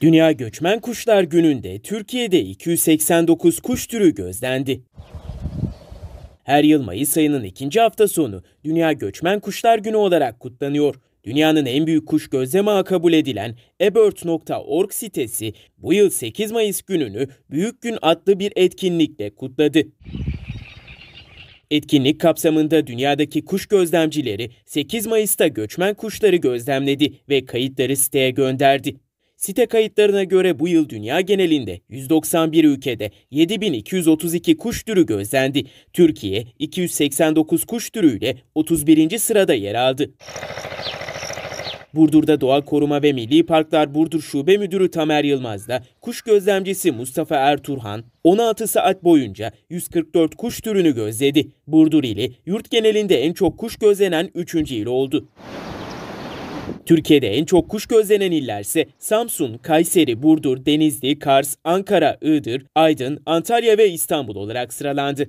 Dünya Göçmen Kuşlar Günü'nde Türkiye'de 289 kuş türü gözlendi. Her yıl Mayıs ayının ikinci hafta sonu Dünya Göçmen Kuşlar Günü olarak kutlanıyor. Dünyanın en büyük kuş gözleme ağı kabul edilen ebird.org sitesi bu yıl 8 Mayıs gününü Büyük Gün adlı bir etkinlikle kutladı. Etkinlik kapsamında dünyadaki kuş gözlemcileri 8 Mayıs'ta göçmen kuşları gözlemledi ve kayıtları siteye gönderdi. Site kayıtlarına göre bu yıl dünya genelinde 191 ülkede 7232 kuş türü gözlendi. Türkiye 289 kuş türüyle 31. sırada yer aldı. Burdur'da doğal Koruma ve Milli Parklar Burdur Şube Müdürü Tamer Yılmaz'la kuş gözlemcisi Mustafa Erturhan 16 saat boyunca 144 kuş türünü gözledi. Burdur ili yurt genelinde en çok kuş gözlenen 3. il oldu. Türkiye'de en çok kuş gözlenen illerse Samsun, Kayseri, Burdur, Denizli, Kars, Ankara, Iğdır, Aydın, Antalya ve İstanbul olarak sıralandı.